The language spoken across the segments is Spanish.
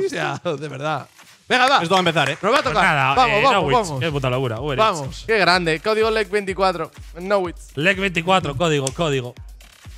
de verdad. Venga, va. Esto va a empezar, ¿eh? Pues vamos, eh, vamos, vamos. Qué puta locura. vamos. Qué grande. Código LEC24. No wits. LEC24, código, código.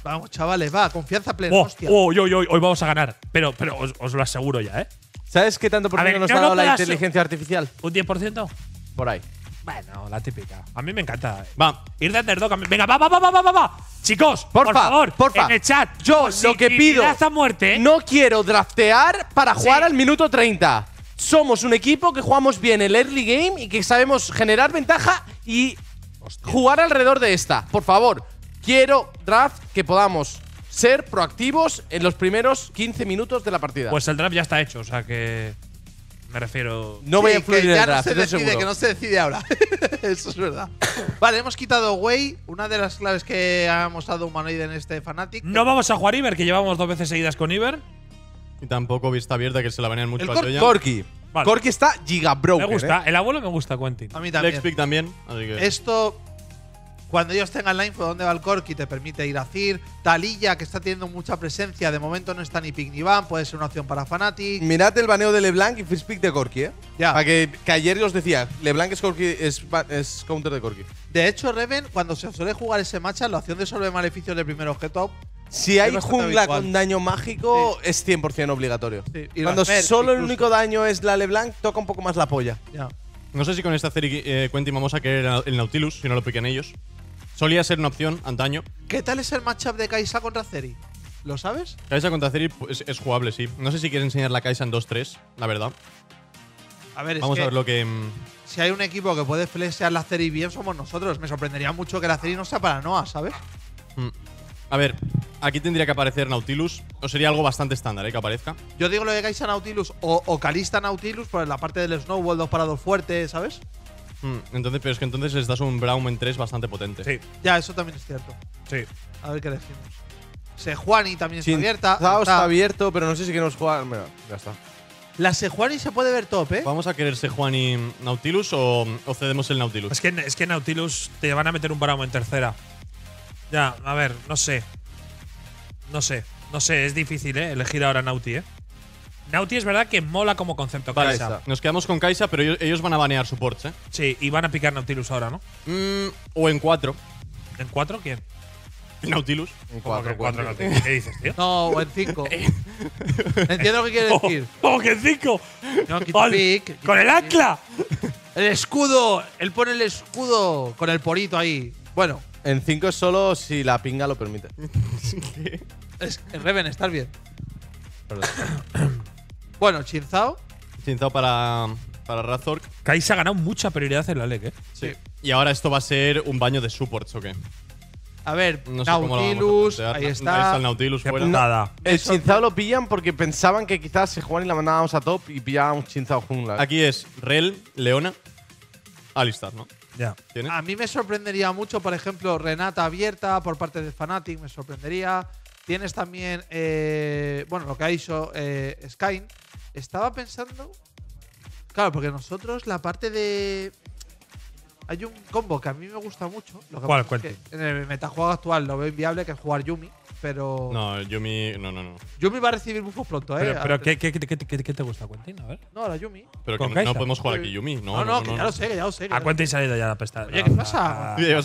Vamos, chavales, va. Confianza plena. Oh, hoy, oh, hoy, vamos a ganar. Pero, pero os, lo aseguro ya, ¿eh. ¿Sabes qué tanto por ciento nos ha dado la inteligencia artificial? ¿Un 10%? Por ahí. Bueno, la típica. A mí me encanta. Va. Ir de underdog. Venga, va, va, va, va, va, va. Chicos, por favor, en el chat. Yo lo que pido. muerte. No quiero draftear para jugar al minuto 30. Somos un equipo que jugamos bien el early game y que sabemos generar ventaja y jugar alrededor de esta. Por favor, quiero draft que podamos ser proactivos en los primeros 15 minutos de la partida. Pues el draft ya está hecho, o sea que me refiero. No voy a influir en el se decide, que no se decide ahora. Eso es verdad. Vale, hemos quitado Way, una de las claves que ha mostrado Humanoid en este Fanatic. No vamos a jugar Iber, que llevamos dos veces seguidas con Iber. Y tampoco vista abierta, que se la venían mucho a Cor Corky. Corky está gigabroken. Me gusta, eh. el abuelo me gusta, Quentin. A mí también. Pick también. Así que. Esto cuando ellos tengan la info dónde va el Corki, te permite ir a Cir. Talilla, que está teniendo mucha presencia, de momento no está ni Pick ni Van, puede ser una opción para Fnatic. Mirad el baneo de LeBlanc y First Pick de Corki, ¿eh? Ya. que, ayer os decía, LeBlanc es, counter de Corki. De hecho, Reven, cuando se suele jugar ese match, la opción de sobre maleficios del primer objeto si hay jungla con daño mágico, es 100% obligatorio. Sí. Y Cuando solo el único daño es la LeBlanc, toca un poco más la polla. No sé si con esta serie eh, Quentin vamos a querer el Nautilus, si no lo piquen ellos. Solía ser una opción antaño. ¿Qué tal es el matchup de Kaisa contra Ceri? ¿Lo sabes? Kaisa contra Ceri es, jugable, sí. No sé si quieres enseñar la Kaisa en 2-3, la verdad. A ver, Vamos a ver lo que. Mm, si hay un equipo que puede flesear la Ceri bien, somos nosotros. Me sorprendería mucho que la Ceri no sea para Noah, ¿sabes? Mm. A ver, aquí tendría que aparecer Nautilus. O sería algo bastante estándar, ¿eh? Que aparezca. Yo digo lo de Kaisa Nautilus o, o Calista Nautilus por la parte del Snowball, dos parados fuertes, ¿sabes? Mm, entonces, pero es que entonces les das un en 3 bastante potente. Sí. Ya, eso también es cierto. Sí. A ver qué decimos. Sejuani también está abierta. está abierto, pero no sé si queremos jugar. Mira, ya está. La Sejuani se puede ver top, ¿eh? ¿Vamos a querer Sejuani Nautilus o, cedemos el Nautilus? Es que, es que Nautilus te van a meter un en tercera. Ya, a ver, no sé. No sé. No sé, es difícil, ¿eh? Elegir ahora Nauti, ¿eh? Nautilus es verdad que mola como concepto Kaisa. Nos quedamos con Kaisa, pero ellos, van a banear su ¿eh? Sí, y van a picar Nautilus ahora, ¿no? Mm, o en cuatro. ¿En cuatro quién? Nautilus. En cuatro, cuatro, ¿Qué dices, tío? No, o en cinco. Entiendo lo que quieres oh, decir. ¿Cómo que en 5? ¡Con el ancla! ¡El escudo! Él pone el escudo con el porito ahí. Bueno. En cinco es solo si la pinga lo permite. ¿Qué? Es, Reven, estás bien. Bueno, Chinzao. Chinzao para, para Razork. Kai se ha ganado mucha prioridad en la LEC, ¿eh? Sí. Y ahora esto va a ser un baño de supports, ¿o qué? A ver, Nautilus, ahí está. Ahí está el Nautilus Nada. El Chinzao lo pillan porque pensaban que quizás se jugaban y la mandábamos a top y pillábamos Chinzao jungla. Aquí es Rel, Leona, Alistar, ¿no? Ya. A mí me sorprendería mucho, por ejemplo, Renata abierta por parte de Fnatic, me sorprendería. Tienes también, eh, bueno, lo que ha hecho eh, Skyne, estaba pensando. Claro, porque nosotros la parte de. Hay un combo que a mí me gusta mucho. Lo que en el metajuego actual lo veo inviable, que es jugar Yumi, pero. No, Yumi. No, no, no. Yumi va a recibir bufos pronto, ¿eh? Pero, ¿qué, qué, qué, te gusta, Quentin? A ver. No, la Yumi. Pero que no, podemos jugar aquí Yumi, ¿no? No, ya lo sé, ya lo sé. a Quentin se ha ido ya la pesta. Oye, ¿qué pasa? a, Quentin ¿eh?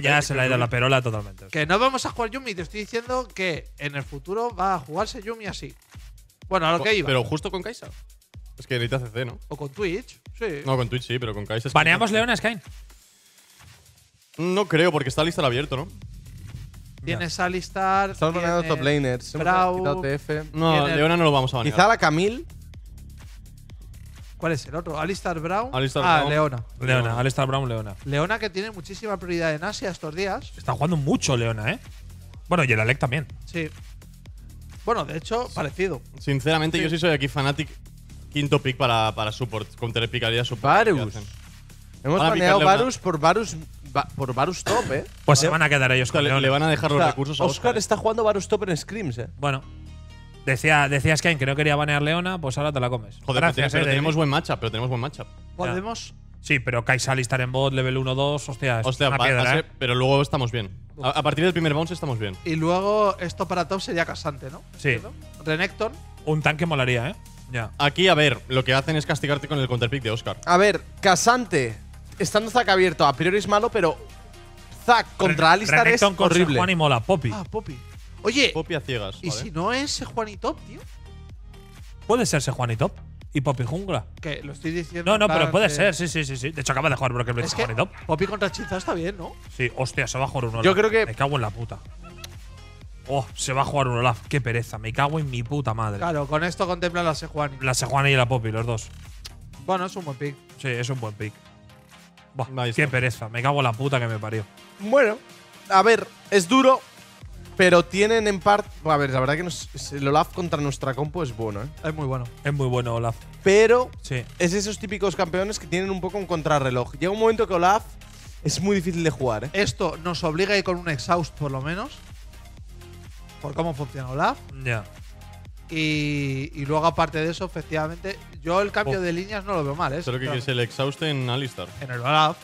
ya se le ha ido la perola totalmente. Que no vamos a jugar Yumi, te estoy diciendo que en el futuro va a jugarse Yumi así. Bueno, a que iba. Pero justo con Kaisa. Es que necesita CC, ¿no? O con Twitch, sí. No, con Twitch sí, pero con Kaisa. Paneamos ¿Baneamos Leona Skyne? No creo, porque está Alistar abierto, ¿no? Tienes Alistar. Estamos baneando top laners. Brau, TF. No, Leona no lo vamos a banear. Quizá la Camille. ¿Cuál es el otro? Alistar Brown. ah, Leona. Leona, Alistar Brown, Leona. Leona que tiene muchísima prioridad en Asia estos días. Está jugando mucho Leona, ¿eh? Bueno, y el Alec también. Sí. Bueno, de hecho, parecido. Sinceramente, yo sí soy aquí Fanatic. Quinto pick para, para support. Counter telepicaría support. Varus. Hemos baneado Varus por Varus por Top, ¿eh? Pues se van a quedar ellos con le, van a dejar los recursos a Oscar. está jugando Varus Top en Scrims, ¿eh? Bueno. Decía, decías que no quería banear Leona, pues ahora te la comes. Joder, Gracias, eh, tenemos buen matchup, pero tenemos buen matchup. Podemos Sí, pero Kai'Sa, estar en bot, level 1-2, hostia, una piedra, ¿eh? pero luego estamos bien. A, partir del primer bounce estamos bien. Y luego esto para top sería casante, ¿no? Sí. Renekton. Un tanque molaría, ¿eh? Ya. Aquí, a ver, lo que hacen es castigarte con el counterpick de Oscar. A ver, casante. Estando Zack abierto, a priori es malo, pero Zack contra Alistar es horrible. Juan y mola, Poppy. Ah, Poppy. Oye. Poppy a ciegas. ¿Y si no es Juan y Top, tío? Puede ser Juan y Top y Poppy Jungla. Que lo estoy diciendo. No, no, pero puede ser, sí, sí, sí, sí. De hecho, acaba de jugar Broken Blade top. Poppy contra Hechiza está bien, ¿no? Sí, hostia, se va a jugar un Olaf. Yo creo que. Me cago en la puta. Oh, se va a jugar un Olaf. Qué pereza, me cago en mi puta madre. Claro, con esto contempla la Sejuani. La Sejuani y la Poppy, los dos. Bueno, es un buen pick. Sí, es un buen pick. qué pereza, me cago en la puta que me parió. Bueno, a ver, es duro, pero tienen en parte. A ver, la verdad que el Olaf contra nuestra compu es bueno, ¿eh? Es muy bueno. Es muy bueno, Olaf. Pero sí. es esos típicos campeones que tienen un poco un contrarreloj. Llega un momento que Olaf es muy difícil de jugar, ¿eh? Esto nos obliga a ir con un exhaust, por lo menos. Por cómo funciona Olaf. Ya. Y, luego, aparte de eso, efectivamente, yo el cambio oh. de líneas no lo veo mal, ¿eh? creo que es el exhaust en Alistar. En el Olaf.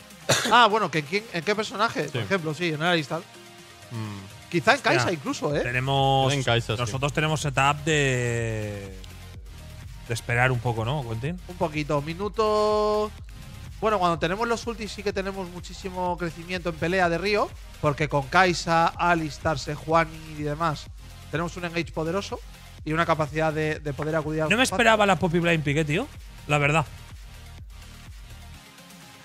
ah, bueno, en, qué personaje? Por ejemplo, sí, en Alistar. Mm. Quizá en Kai'Sa incluso, ¿eh? Tenemos, nosotros tenemos setup de, de esperar un poco, ¿no, Quentin? Un poquito, minuto… Bueno, cuando tenemos los ultis sí que tenemos muchísimo crecimiento en pelea de Río, porque con Kaisa, Alistar, Juan y demás tenemos un engage poderoso y una capacidad de, poder acudir No me esperaba la Poppy Blind piquet, tío, la verdad.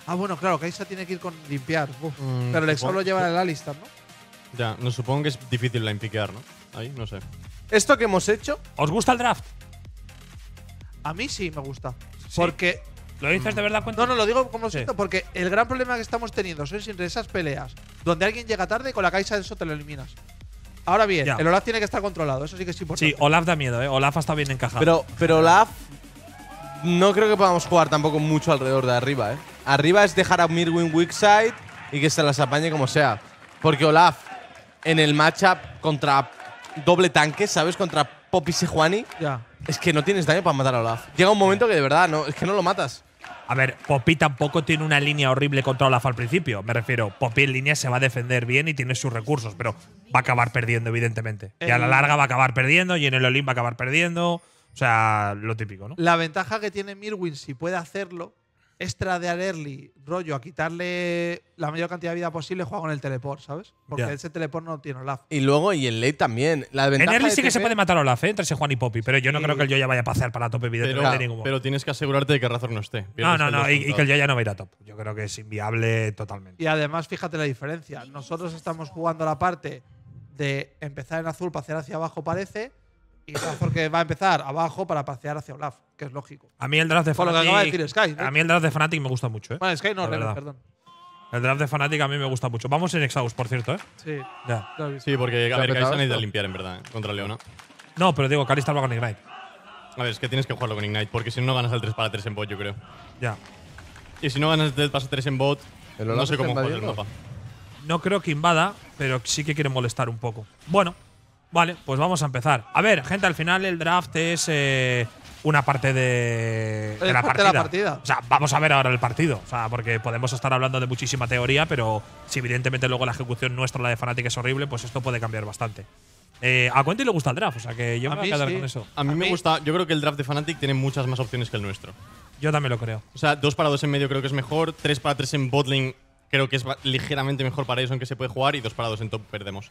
Ah, bueno, claro, Kaisa tiene que ir con limpiar. Mm, pero el Exo lo lleva el Alistar, ¿no? Ya, no supongo que es difícil la piquear, ¿no? Ahí, no sé. Esto que hemos hecho, ¿Os gusta el draft? a mí sí me gusta. Porque. ¿Lo dices de verdad, mm. cuenta? No, no, lo digo como lo siento, porque el gran problema que estamos teniendo son siempre esas peleas donde alguien llega tarde y con la caixa de eso te lo eliminas. Ahora bien, el Olaf tiene que estar controlado, eso sí que es Sí, Olaf da miedo, ¿eh? Olaf está bien encajado. Pero, pero Olaf no creo que podamos jugar tampoco mucho alrededor de arriba, ¿eh? Arriba es dejar a Mirwin Wickside y que se las apañe como sea. Porque Olaf en el matchup contra doble tanque, ¿sabes? Contra Poppy Sejuani. Ya. Es que no tienes daño para matar a Olaf. Llega un momento que de verdad, no, es que no lo matas. A ver, Poppy tampoco tiene una línea horrible contra Olaf al principio. Me refiero, Poppy en línea se va a defender bien y tiene sus recursos, pero va a acabar perdiendo, evidentemente. Y a la larga va a acabar perdiendo, y en el Olim va a acabar perdiendo. O sea, lo típico, ¿no? La ventaja que tiene Mirwin, si puede hacerlo, extra de Alerly, rollo, a quitarle la mayor cantidad de vida posible, juega con el teleport, ¿sabes? Porque ese teleport no tiene Olaf. Y luego, y en late también. La En early sí que se puede matar a Olaf, ¿eh? entre ese Juan y Poppy, pero yo no creo que el Yoya vaya a pasear para la top, evidentemente, pero tienes que asegurarte de que Razor no esté. no, no, no, y, que el Yoya no va a ir a top. Yo creo que es inviable totalmente. Y además, fíjate la diferencia. Nosotros estamos jugando la parte de empezar en azul, pasear hacia abajo, parece, y porque va a empezar abajo para pasear hacia Olaf, que es lógico. A mí el draft de Fnatic. que de decir Sky, A mí el draft de Fnatic me gusta mucho, ¿eh? Bueno, Sky no, perdón. El draft de Fnatic a mí me gusta mucho. Vamos en Exhaust, por cierto, ¿eh? Sí. Ya. Sí, porque a ver, Kai'Sa a limpiar, en verdad, contra Leona. No, pero digo, Kalista va con Ignite. A ver, es que tienes que jugarlo con Ignite, porque si no, no ganas el 3 para 3 en bot, yo creo. Ya. Y si no ganas el 3 para 3 en bot, no sé cómo jugar el mapa. No creo que invada, pero sí que quiere molestar un poco. Bueno, Vale, pues vamos a empezar. A ver, gente, al final el draft es eh, una parte de, de, la de, la partida. O sea, vamos a ver ahora el partido. porque podemos estar hablando de muchísima teoría, pero si evidentemente luego la ejecución nuestra, la de Fnatic, es horrible, pues esto puede cambiar bastante. Eh, a Quentin le gusta el draft, o sea que yo me a voy con eso. A mí, me gusta, yo creo que el draft de Fnatic tiene muchas más opciones que el nuestro. Yo también lo creo. O sea, dos para dos en medio creo que es mejor, tres para tres en botling creo que es ligeramente mejor para ellos, aunque se puede jugar, y dos para dos en top perdemos.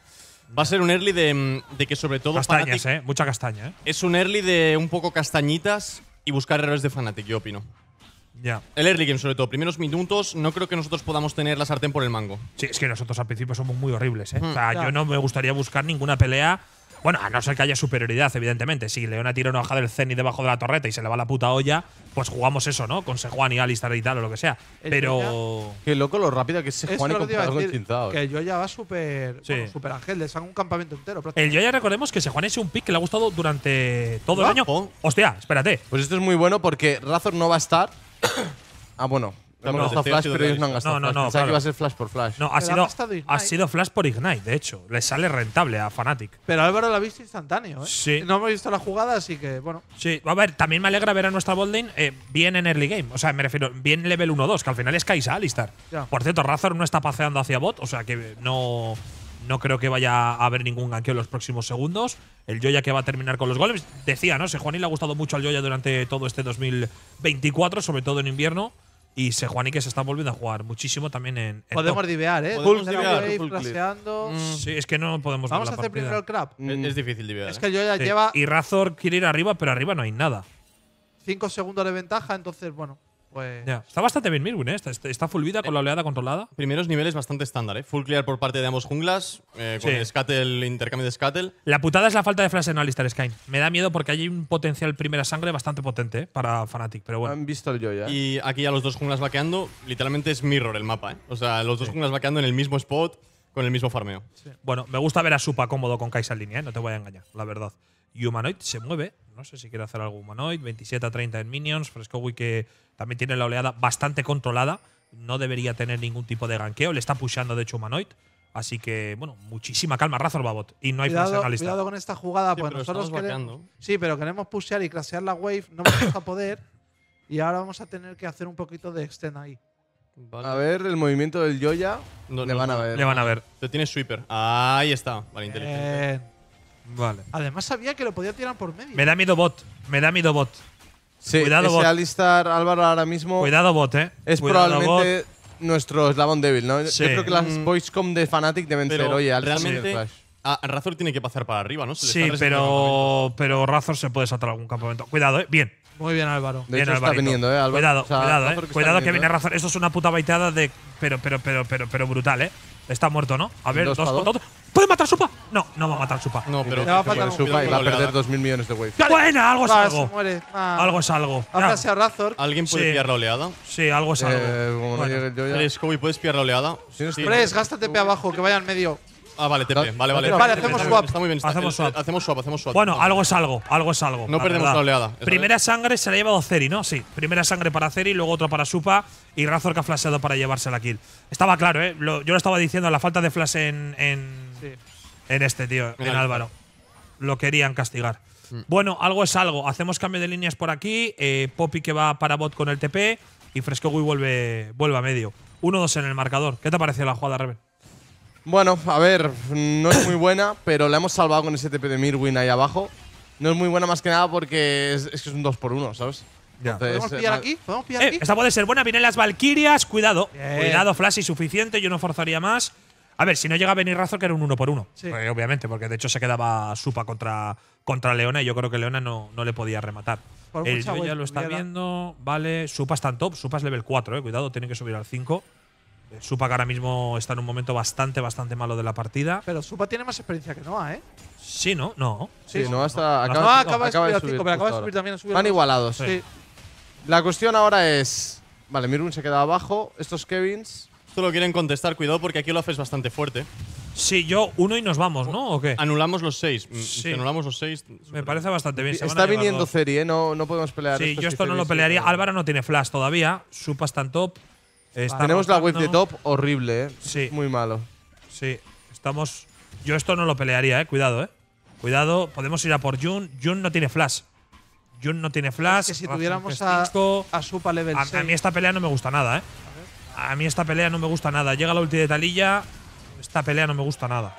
Va a ser un early de, que sobre todo. Castañas, eh. Mucha castaña, eh. Es un early de un poco castañitas y buscar errores de Fnatic, yo opino. Ya. El early game, sobre todo, primeros minutos, no creo que nosotros podamos tener la sartén por el mango. Sí, es que nosotros al principio somos muy horribles, ¿eh? Mm. o sea, yo no me gustaría buscar ninguna pelea bueno, a no ser que haya superioridad, evidentemente. Si Leona tira una hoja del y debajo de la torreta y se le va la puta olla, pues jugamos eso, ¿no? Con Sejuani, Alistar y tal o lo que sea. Pero. Qué loco lo rápido que es Sejuani con Que el Yoya va súper. Sí. super ángel, le saca un campamento entero. El Yoya, recordemos que Sejuani es un pick que le ha gustado durante todo el año. Hostia, espérate. Pues esto es muy bueno porque Razor no va a estar. ah, bueno, no No, no, que iba a ser Flash por Flash. No, ha sido, Flash por Ignite, de hecho. Le sale rentable a Fnatic. Pero Álvaro la ha visto instantáneo, ¿eh? Sí. No hemos visto la jugada, así que, bueno. Sí, a ver, también me alegra ver a nuestra boldin eh, bien en early game. O sea, me refiero, bien level 1-2, que al final es Kaisa Alistar. Por cierto, Razor no está paseando hacia bot, o sea que no. No creo que vaya a haber ningún ganqueo en los próximos segundos. El Joya que va a terminar con los golems. Decía, ¿no? Se y le ha gustado mucho al Joya durante todo este 2024, sobre todo en invierno. Y Sejuani que se está volviendo a jugar muchísimo también en. en podemos divear, ¿eh? Podemos divear. full mm. Sí, es que no podemos Vamos a hacer primero el crap. Es, mm. difícil divear. Es ¿eh? que yo ya lleva. Y Razor quiere ir arriba, pero arriba no hay nada. Cinco segundos de ventaja, entonces, bueno. Pues está bastante bien Mirwin, ¿eh? Está, full vida con la oleada controlada. Primeros niveles bastante estándar, ¿eh? Full clear por parte de ambos junglas, eh, con sí. intercambio de Scuttle. La putada es la falta de frase en Alistair Sky. Me da miedo porque hay un potencial primera sangre bastante potente ¿eh? para Fnatic, pero bueno. Han visto el Y aquí ya los dos junglas vaqueando, literalmente es mirror el mapa, ¿eh? O sea, los dos junglas vaqueando en el mismo spot, con el mismo farmeo. Bueno, me gusta ver a Supa cómodo con Kai'Sa en línea, No te voy a engañar, la verdad. Y Humanoid se mueve. No sé si quiere hacer algo Humanoid. 27 a 30 en Minions. fresco que también tiene la oleada bastante controlada. No debería tener ningún tipo de ganqueo. Le está pushando, de hecho, Humanoid. Así que, bueno, muchísima calma, Razor Y no hay cuidado, en Cuidado con esta jugada, sí, pues nosotros queremos, Sí, pero queremos pushear y clasear la wave. No me gusta poder. Y ahora vamos a tener que hacer un poquito de extend ahí. A ver, el movimiento del Yoya. le van a ver. Le van a ver. Te tiene Sweeper. Ahí está. Vale, inteligente. Vale. Además sabía que lo podía tirar por medio. Me da miedo bot. Me da miedo bot. Sí, Cuidado, ese bot. Alistar Álvaro ahora mismo. Cuidado, bot, eh. Es probablemente nuestro eslabón débil, ¿no? Yo creo que las mm. voicecom de Fnatic deben ser, oye, Realmente, Razor tiene que pasar para arriba, ¿no? sí, pero, pero Razor se puede saltar algún campamento. Cuidado, eh. Bien. Muy bien, Álvaro. De está viniendo, eh, Álvaro. Cuidado, cuidado, eh. cuidado que viene Razor. Esto es una puta baitada de. Pero, pero, pero, pero, pero brutal, eh. Está muerto, ¿no? A ver, dos, dos, dos. ¿Puede matar a Supa? No, no va a matar Supa. No, pero va a matar a Supa y va a perder 2.000 millones de waves. Buena, ah, ah. algo es algo. Algo es algo. Razor. ¿Alguien puede pillar la oleada? Sí, algo es algo. Eh, como ¿puedes pillar la oleada? tres. Pres, gástate pe abajo, que vaya al medio. Ah, vale, TP. Vale, vale. Vale, hacemos swap. Está muy bien. Hacemos swap. Hacemos swap, hacemos swap. Bueno, algo es algo, algo es algo. No perdemos la oleada, Primera sangre se la ha llevado Ceri, ¿no? Sí, primera sangre para Ceri, luego otra para Supa y Razor que ha flasheado para llevarse la kill. Estaba claro, ¿eh? yo lo estaba diciendo, la falta de flash en en este, tío, en Álvaro. Lo querían castigar. Mm. Bueno, algo es algo. Hacemos cambio de líneas por aquí. Eh, Poppy que va para bot con el TP. Y Fresco vuelve, vuelve a medio. 1-2 en el marcador. ¿Qué te parece la jugada, Rebel? Bueno, a ver, no es muy buena, pero la hemos salvado con ese TP de Mirwin ahí abajo. No es muy buena más que nada porque es, que es un 2 por 1 ¿sabes? ¿Podemos eh, pillar aquí? ¿Podemos pillar eh, aquí? Esta puede ser buena. Vienen las Valkyrias. Cuidado. Cuidado, Flash y suficiente. Yo no forzaría más. A ver, si no llega a venir Razor, que era un uno por uno. Eh, obviamente, porque de hecho se quedaba Supa contra, contra Leona y yo creo que Leona no, no le podía rematar. el ya lo está viendo. Vale, Supa está en top. Supa es level 4, eh. Cuidado, tiene que subir al 5. Supa que ahora mismo está en un momento bastante, bastante malo de la partida. Pero Supa tiene más experiencia que Noah, ¿eh? Sí, ¿no? No. Sí, no, hasta… acaba, de subir, pero acaba de subir también. Van igualados. Eh. Sí. La cuestión ahora es… Vale, Mirun se queda abajo. Estos Kevins esto lo quieren contestar, cuidado, porque aquí lo haces bastante fuerte. Sí, yo uno y nos vamos, ¿no? ¿O qué? Anulamos los seis. Mm, anulamos los seis. Me parece bastante bien. Está viniendo serie, ¿eh? no, no podemos pelear. Sí, yo esto no lo pelearía. Álvaro no tiene flash todavía. Supa está en top. Tenemos la wave de top horrible, ¿eh? Sí. Muy malo. Sí, estamos. Yo esto no lo pelearía, ¿eh? Cuidado, ¿eh? Cuidado, podemos ir a por Jun. Jun no tiene flash. Jun no tiene flash. que si tuviéramos a, a Supa level a, a mí esta pelea no me gusta nada, ¿eh? A mí esta pelea no me gusta nada. Llega la ulti de Talilla. Esta pelea no me gusta nada.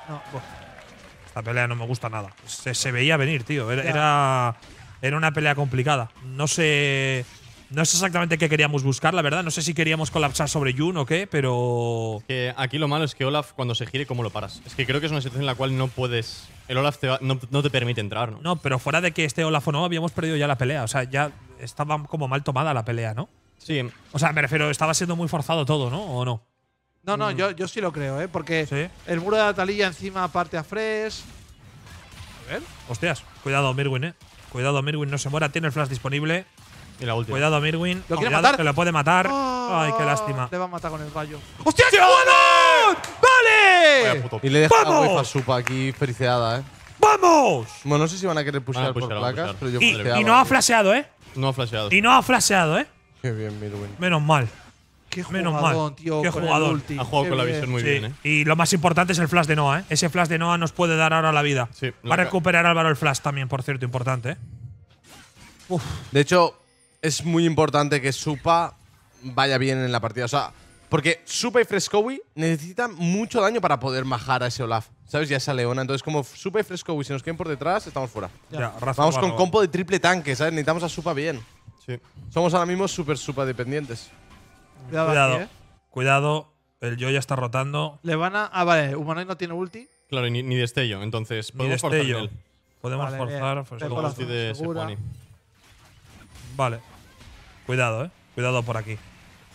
Esta pelea no me gusta nada. Se, veía venir, tío. Era, era, una pelea complicada. No sé. No sé exactamente qué queríamos buscar, la verdad. No sé si queríamos colapsar sobre Jun o qué, pero. aquí lo malo es que Olaf, cuando se gire, ¿cómo lo paras? Es que creo que es una situación en la cual no puedes. El Olaf no, no, te permite entrar, ¿no? No, pero fuera de que esté Olaf o no, habíamos perdido ya la pelea. O sea, ya estaba como mal tomada la pelea, ¿no? Sí. O sea, me refiero, estaba siendo muy forzado todo, ¿no? ¿O no? No, no, mm. yo, yo sí lo creo, ¿eh? Porque el muro de Atalilla encima parte a Fresh. A ver. Hostias, cuidado a Mirwin, ¿eh? Cuidado a Mirwin, no se muera, tiene el flash disponible. Y la última. Cuidado a Mirwin. ¿Lo cuidado matar? que lo puede matar. Ah, Ay, qué lástima. Le va a matar con el rayo. ¡Hostia, qué ¡Vamos! ¡Vale! Y le deja ¡Vamos! a aquí ¿eh? ¡Vamos! Bueno, no sé si van a querer pushear, por placas, pero yo y, y no ha flasheado, ¿eh? No ha flasheado. Y no ha flasheado, ¿eh? Qué bien, Mirwin. Menos mal. Qué Menos mal. tío. Qué jugador. Ha jugado con la visión muy bien, ¿eh? Y lo más importante es el flash de Noah, ¿eh? Ese flash de Noah nos puede dar ahora la vida. Sí, Va a recuperar Álvaro el flash también, por cierto, importante, ¿eh? De hecho, es muy importante que Supa vaya bien en la partida. O sea, porque Supa y Frescowi necesitan mucho daño para poder majar a ese Olaf. ¿Sabes? ya a esa Leona. Entonces, como Supa y Frescowi se nos queden por detrás, estamos fuera. Ya, Vamos con compo de triple tanque, ¿sabes? Necesitamos a Supa bien. Sí. Somos ahora mismo súper, super dependientes. Cuidado. Cuidado. ¿eh? El Joya está rotando. Le van a. Ah, vale. Humanoid no tiene ulti. Claro, ni, ni destello. Entonces, podemos ni destello. Podemos forzar. Vale. Cuidado, eh. Cuidado por aquí.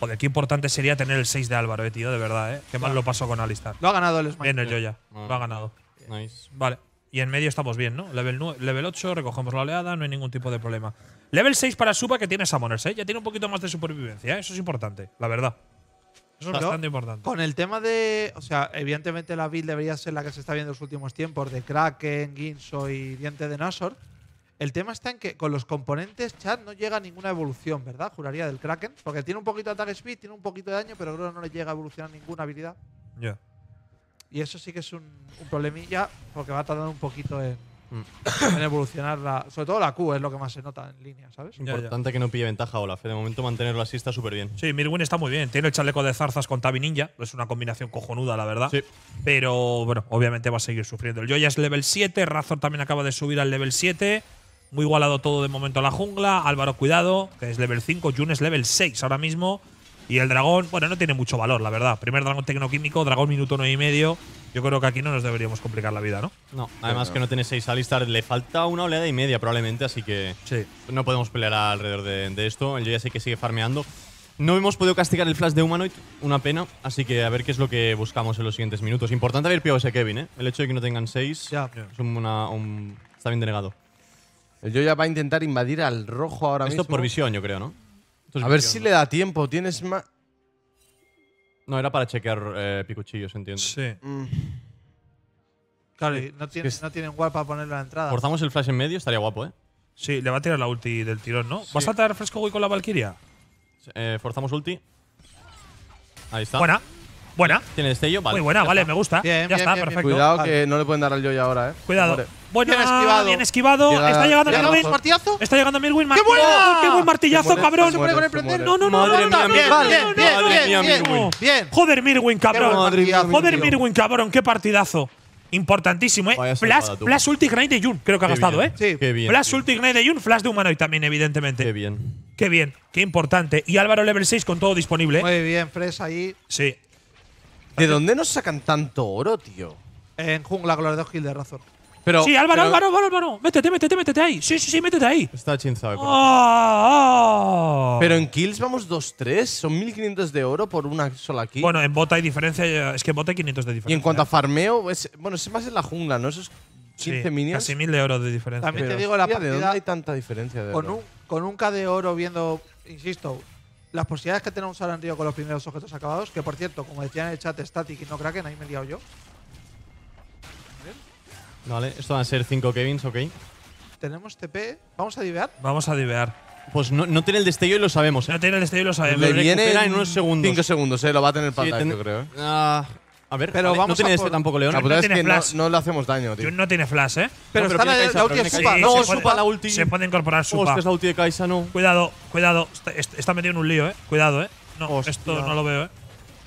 Joder, qué importante sería tener el 6 de Álvaro, eh, tío, de verdad, eh. Qué mal lo pasó con Alistar. Lo ha ganado el Smite. Bien, el Joya. Ah. Lo ha ganado. Nice. Vale. Y en medio estamos bien, ¿no? Level, level 8, recogemos la oleada, no hay ningún tipo de problema. Level 6 para Supa que tiene Summoners, ¿eh? Ya tiene un poquito más de supervivencia, ¿eh? Eso es importante, la verdad. Eso es bastante importante. Con el tema de. O sea, evidentemente la build debería ser la que se está viendo en los últimos tiempos de Kraken, Ginso y Diente de Nasor. El tema está en que con los componentes chat no llega ninguna evolución, ¿verdad? Juraría del Kraken. Porque tiene un poquito de attack speed, tiene un poquito de daño, pero creo no le llega a evolucionar ninguna habilidad. Ya. Y eso sí que es un, un problemilla porque va a tardar un poquito en, en evolucionar, la, sobre todo la Q es lo que más se nota en línea, ¿sabes? Importante que no pille ventaja Olaf. ¿eh? De momento mantenerlo así está súper bien. Sí, Mirwin está muy bien. Tiene el chaleco de zarzas con Tabi Ninja. Es una combinación cojonuda, la verdad. Sí. Pero bueno, obviamente va a seguir sufriendo. El Joya es level 7. Razor también acaba de subir al level 7. Muy igualado todo de momento a la jungla. Álvaro, cuidado, que es level 5. Jun es level 6 ahora mismo. Y el dragón, bueno, no tiene mucho valor, la verdad. Primer dragón tecnoquímico, dragón minuto uno y medio. Yo creo que aquí no nos deberíamos complicar la vida, ¿no? No, además que no tiene seis alistar, le falta una oleada y media probablemente, así que sí. no podemos pelear alrededor de, esto. El ya sé que sigue farmeando. No hemos podido castigar el flash de Humanoid, una pena, así que a ver qué es lo que buscamos en los siguientes minutos. Importante haber pillado ese Kevin, ¿eh? El hecho de que no tengan seis un, está bien denegado. El Joya va a intentar invadir al rojo ahora mismo. Esto por visión, yo creo, ¿no? a ver si le da tiempo. Tienes más. No, era para chequear eh, picuchillos, entiendo. Sí. Mm. Claro, no, tienen guapa para poner la entrada. Forzamos el flash en medio, estaría guapo, ¿eh? Sí, le va a tirar la ulti del tirón, ¿no? ¿Vas a traer fresco hoy con la Valkyria? Eh, forzamos ulti. Ahí está. Buena. Buena. Tiene destello, vale. Muy buena, vale, me gusta. ya está, perfecto. Cuidado que no le pueden dar al Joy ahora, eh. Cuidado. Bueno, bien esquivado. Bien esquivado. está llegando llega Mirwin. martillazo? Está llegando mirwin ¡Qué buena! ¡Oh, ¡Qué buen martillazo, cabrón! no, no, no, no, bien, bien, bien, bien, Joder, Mirwin, cabrón. Joder, Mirwin, cabrón, qué partidazo. Importantísimo, ¿eh? Flash, flash Ulti Grade de Jun, creo que ha gastado, ¿eh? Sí. Qué bien, flash Ulti Ignite de Jun, Flash de Humanoid también, evidentemente. Qué bien. Qué bien, qué importante. Y Álvaro Level 6 con todo disponible. ¿eh? Muy bien, Fresh ahí. Sí. ¿De dónde nos sacan tanto oro, tío? En jungla gloria los dos kills de razón. Pero, sí, Álvaro, Álvaro, Álvaro, Álvaro. Métete, métete, métete ahí. Sí, sí, sí, métete ahí. Está chinzado. Oh, Pero en kills vamos 2-3. Son 1500 de oro por una sola kill. Bueno, en bota hay diferencia. Es que en bota hay 500 de diferencia. Y en cuanto a eh. farmeo, es, bueno, es más en la jungla, ¿no? Esos 15 sí, minions. Casi 1000 de oro de diferencia. También te digo la partida. ¿De dónde hay tanta diferencia de oro? con un K de oro viendo, insisto, las posibilidades que tenemos ahora en Río con los primeros objetos acabados, que por cierto, como decía en el chat, Static y no Kraken, ahí me he liado yo. Vale, esto van a ser 5 Kevins, ok. Tenemos TP, ¿vamos a divear? Vamos a divear. Pues no, no tiene el destello y lo sabemos. No ¿eh? tiene el destello y lo sabemos. Le viene en unos segundos. 5 segundos, eh, lo va a tener el sí, yo creo. ¿eh? Ah, a ver, pero no tiene este tampoco León. La verdad no es que no, le hacemos daño, tío. no tiene flash, ¿eh? Pero, está la, ulti de Supa. no, Supa la ulti. Se puede incorporar Supa. Hostia, es la ulti de Kaisa, no. Cuidado, cuidado. Está, metido en un lío, ¿eh? Cuidado, ¿eh? No, esto no lo veo, ¿eh?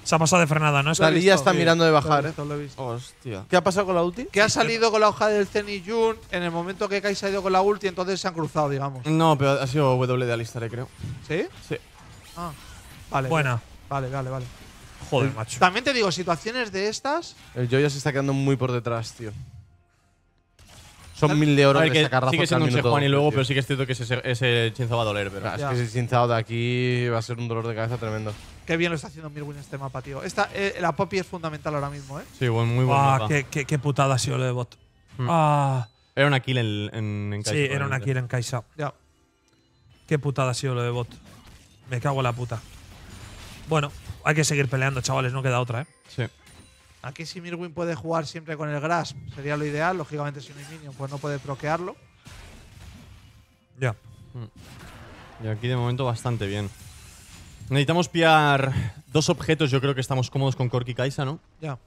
Se ha pasado de frenada, ¿no? La Lilla está mirando de bajar, ¿eh? Hostia. ¿Qué ha pasado con la ulti? Que ha salido con la hoja del Zen y Jun en el momento que Kaisa ha ido con la ulti, entonces se han cruzado, digamos. No, pero ha sido W de Alistar, creo. ¿Sí? Sí. Ah, vale. Buena. Vale, vale, vale. También te digo, situaciones de estas. El Joya se está quedando muy por detrás, tío. Son mil de oro que sacar Sigue siendo un Sejuani luego, pero sí que es cierto que ese, ese va a doler. Pero. es que ese Chinzao de aquí va a ser un dolor de cabeza tremendo. Qué bien lo está haciendo Mirwin este mapa, tío. Esta, eh, la Poppy es fundamental ahora mismo, ¿eh? Sí, muy buena. Ah, Qué, qué, putada ha sido lo de bot. Mm. Ah. Era una kill en, en, Sí, era una kill en Kaisa. Ya. Qué putada ha sido lo de bot. Me cago en la puta. Bueno, hay que seguir peleando, chavales, no queda otra, ¿eh? Sí. Aquí si Mirwin puede jugar siempre con el Grasp, sería lo ideal. Lógicamente si no hay minion, pues no puede proquearlo. Ya. Mm. Y aquí de momento bastante bien. Necesitamos pillar dos objetos. Yo creo que estamos cómodos con Corki Kaisa, ¿no? Ya.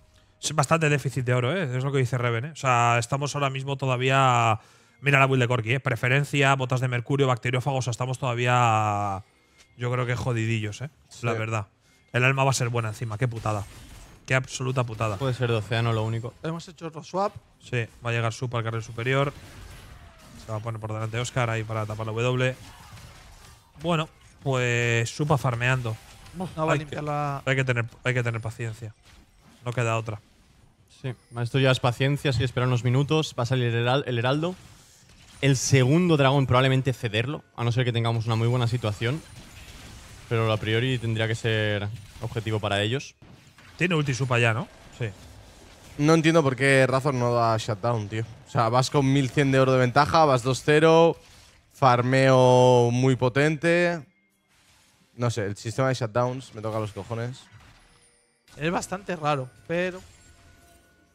Es bastante déficit de oro, ¿eh? Es lo que dice Reven, ¿eh? O sea, estamos ahora mismo todavía... Mira la build de Corki, ¿eh? Preferencia, botas de mercurio, bacteriófagos. O sea, estamos todavía yo creo que jodidillos, ¿eh? La verdad. El alma va a ser buena encima. Qué putada. Qué absoluta putada. Puede ser de océano lo único. Hemos hecho otro swap. Sí, va a llegar Supa al carril superior. Se va a poner por delante Oscar ahí para tapar la W. Bueno, pues Supa farmeando. hay a limpiar que, la... Hay que, tener, hay que tener paciencia. No queda otra. Sí, maestro ya es paciencia, si espera unos minutos. Va a salir el heraldo. El segundo dragón probablemente cederlo, a no ser que tengamos una muy buena situación. Pero a priori tendría que ser objetivo para ellos. Tiene ulti supa ya, ¿no? Sí. No entiendo por qué Razor no da shutdown, tío. O sea, vas con 1100 de oro de ventaja, vas 2-0, farmeo muy potente. No sé, el sistema de shutdowns me toca los cojones. Es bastante raro, pero.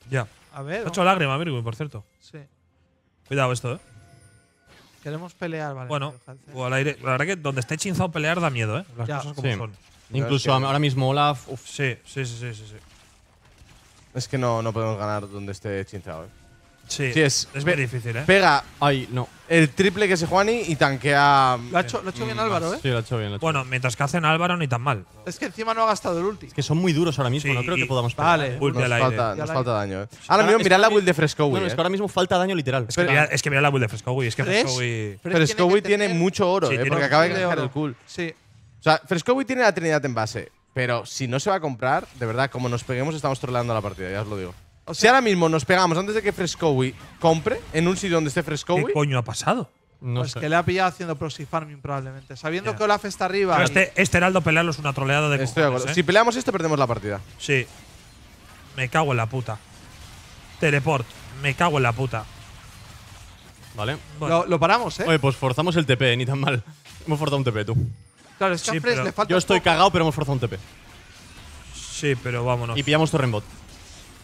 Ya. A ver. Ha hecho lágrima, güey, por cierto. Sí. Cuidado esto, eh. Queremos pelear, vale. Bueno, o al aire. La verdad que donde esté chinzado pelear da miedo, ¿eh? Las cosas como son. Incluso ahora mismo Olaf. Uf. Sí, sí, sí, sí, sí, Es que no, no podemos ganar donde esté chinzado, ¿eh? Sí, es, es, muy difícil, ¿eh? Pega, ay, no. El triple que se Juani y tanquea. Lo ha hecho, lo ha hecho mm, bien Álvaro, ¿eh? Sí, lo ha hecho bien. bueno, mientras que hacen Álvaro, ni tan mal. Es que encima no ha gastado el ulti. Es que son muy duros ahora mismo, no creo que podamos pegar. Vale, ¿eh? nos, falta, nos falta daño, ¿eh? Ahora, mismo, mirad la build de Frescowi. No, es ¿eh? que ahora mismo falta daño literal. Es que, mirad, la build de Frescowi. Es que Frescowi. tiene, mucho oro, ¿eh? Porque acaba de dejar el cool. Sí. O sea, Frescowi tiene la Trinidad en base, pero si no se va a comprar, de verdad, como nos peguemos, estamos troleando la partida, ya os lo digo si ahora mismo nos pegamos antes de que Frescowi compre en un sitio donde esté Frescowi. ¿Qué coño ha pasado? Pues que le ha pillado haciendo proxy farming probablemente. Sabiendo que Olaf está arriba. este, este heraldo pelearlo es una troleada de ¿eh? Si peleamos esto, perdemos la partida. Sí. Me cago en la puta. Teleport. Me cago en la puta. Vale. Lo, paramos, ¿eh? Oye, pues forzamos el TP, eh, ni tan mal. Hemos forzado un TP, tú. Claro, es le falta. Yo estoy cagado, pero hemos forzado un TP. Sí, pero vámonos. Y pillamos Torrenbot.